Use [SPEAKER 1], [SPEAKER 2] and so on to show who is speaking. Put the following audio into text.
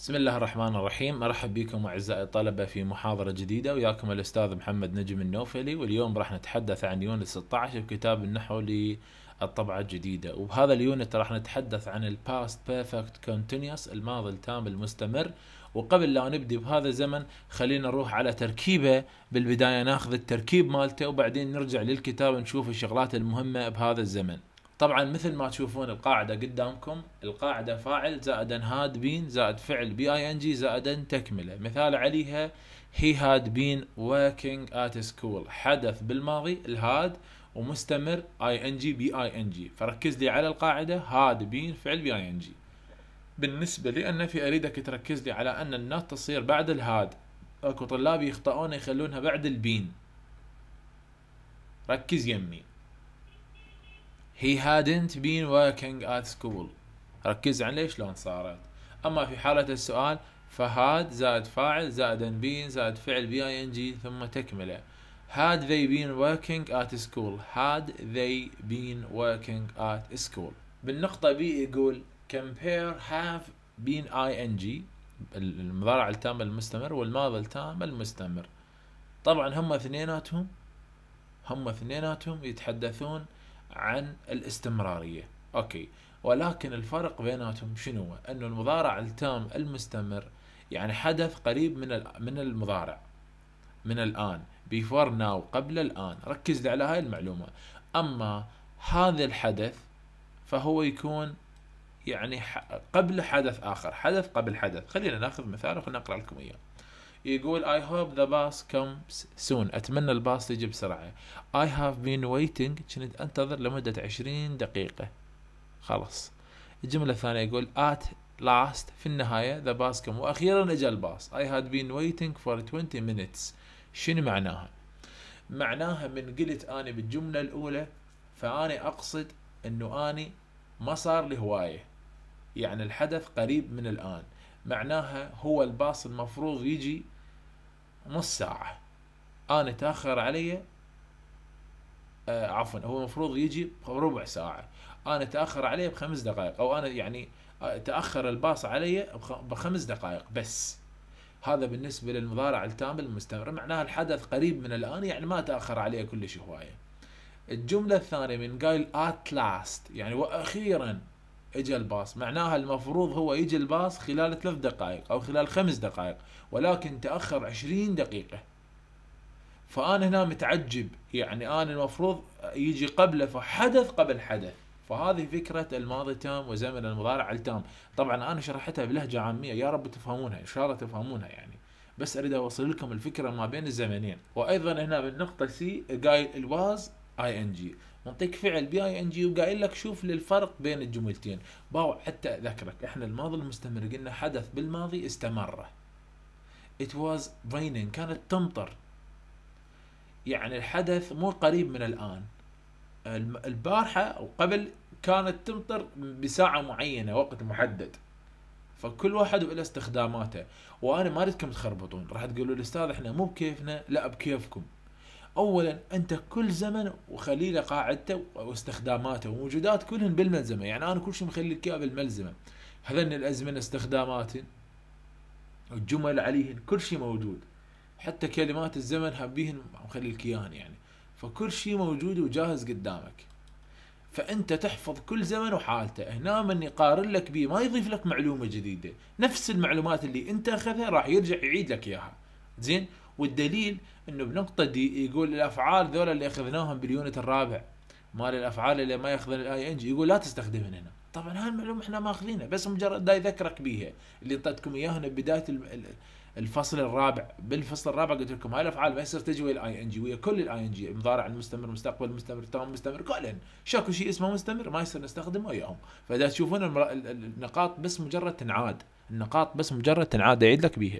[SPEAKER 1] بسم الله الرحمن الرحيم مرحب بكم أعزائي الطلبة في محاضرة جديدة وياكم الأستاذ محمد نجم النوفلي واليوم راح نتحدث عن يونت 16 بكتاب النحو للطبعة الجديدة وبهذا اليونت راح نتحدث عن الباست بيرفكت كونتينوس الماضي التام المستمر وقبل لا نبدي بهذا الزمن خلينا نروح على تركيبه بالبداية ناخذ التركيب مالته وبعدين نرجع للكتاب نشوف الشغلات المهمة بهذا الزمن طبعا مثل ما تشوفون القاعده قدامكم القاعده فاعل زائد هاد بين زائد فعل بي اي ان جي زائد تكمله مثال عليها هي هاد بين working ات سكول حدث بالماضي الهاد ومستمر اي ان جي بي اي ان جي فركز لي على القاعده هاد بين فعل بي اي ان جي بالنسبه لان في اريدك تركز لي على ان النات تصير بعد الهاد اكو طلاب يخطئون يخلونها بعد البين ركز يمي he hadn't been working at school ركز على لون صارت اما في حالة السؤال فهاد زائد فاعل زائد ان بين زائد فعل بي اي ان جي ثم تكمله had they been working at school had they been working at school بالنقطة بي يقول compare have been ing المضارع التام المستمر والماضي التام المستمر طبعا هم اثنيناتهم هم اثنيناتهم يتحدثون عن الاستمرارية أوكي ولكن الفرق بيناتهم شنو أنه المضارع التام المستمر يعني حدث قريب من من المضارع من الآن بيفور ناو قبل الآن ركز لي على هاي المعلومة أما هذا الحدث فهو يكون يعني قبل حدث آخر حدث قبل حدث خلينا ناخذ مثال وخلنا نقرأ لكم إياه يقول I hope the bus comes soon أتمنى الباص يجي بسرعة I have been waiting كنت أنتظر لمدة عشرين دقيقة خلاص الجملة الثانية يقول at last في النهاية the bus comes وأخيرا أجا الباص I had been waiting for 20 minutes شنو معناها؟ معناها من قلت أنا بالجملة الأولى فأنا أقصد أنه أنا ما صار لي هواية يعني الحدث قريب من الآن معناها هو الباص المفروض يجي نص ساعة أنا آه، تأخر علي آه عفوا هو المفروض يجي ربع ساعة أنا آه، تأخر علي بخمس دقائق أو أنا يعني آه، تأخر الباص علي بخمس دقائق بس هذا بالنسبة للمضارع التام المستمر معناها الحدث قريب من الآن يعني ما تأخر عليه كلش هواية الجملة الثانية من قال at last يعني وأخيرا اجى الباص معناها المفروض هو يجي الباص خلال ثلاث دقائق او خلال خمس دقائق ولكن تاخر عشرين دقيقه فانا هنا متعجب يعني انا المفروض يجي قبله فحدث قبل حدث فهذه فكرة الماضي تام وزمن المضارع التام طبعا أنا شرحتها بلهجة عامية يا رب تفهمونها إن شاء الله تفهمونها يعني بس أريد أوصل لكم الفكرة ما بين الزمنين وأيضا هنا بالنقطة سي قايل الواز اي ان جي نعطيك فعل بي اي ان جي وقايل لك شوف للفرق بين الجملتين باو حتى اذكرك احنا الماضي المستمر قلنا حدث بالماضي استمر it was raining كانت تمطر يعني الحدث مو قريب من الان البارحه او قبل كانت تمطر بساعه معينه وقت محدد فكل واحد وله استخداماته وانا ما اريدكم تخربطون راح تقولوا الاستاذ احنا مو بكيفنا لا بكيفكم اولا انت كل زمن وخلي له قاعدته واستخداماته وموجودات كلهن بالملزمه يعني انا كل شيء مخلي لك اياه بالملزمه هذن الازمنه استخداماتهن الجمل عليهن كل شيء موجود حتى كلمات الزمن هبيهن مخلي لك يعني فكل شيء موجود وجاهز قدامك فانت تحفظ كل زمن وحالته هنا من يقارن لك به ما يضيف لك معلومه جديده نفس المعلومات اللي انت اخذها راح يرجع يعيد لك اياها زين والدليل انه بنقطه دي يقول الافعال ذولا اللي اخذناهم باليونت الرابع مال الافعال اللي ما ياخذون الاي ان جي يقول لا تستخدمهن هنا طبعا هاي المعلومه احنا ماخذينها بس مجرد دا يذكرك بيها اللي اعطيتكم اياها بدايه الفصل الرابع بالفصل الرابع قلت لكم هاي الافعال ما يصير تجي ويا الاي ان جي ويا كل الاي ان جي مضارع المستمر مستقبل مستمر تام مستمر كلهن شاكو شيء اسمه مستمر ما يصير نستخدمه وياهم فاذا تشوفون النقاط بس مجرد تنعاد النقاط بس مجرد تنعاد اعيد لك بيها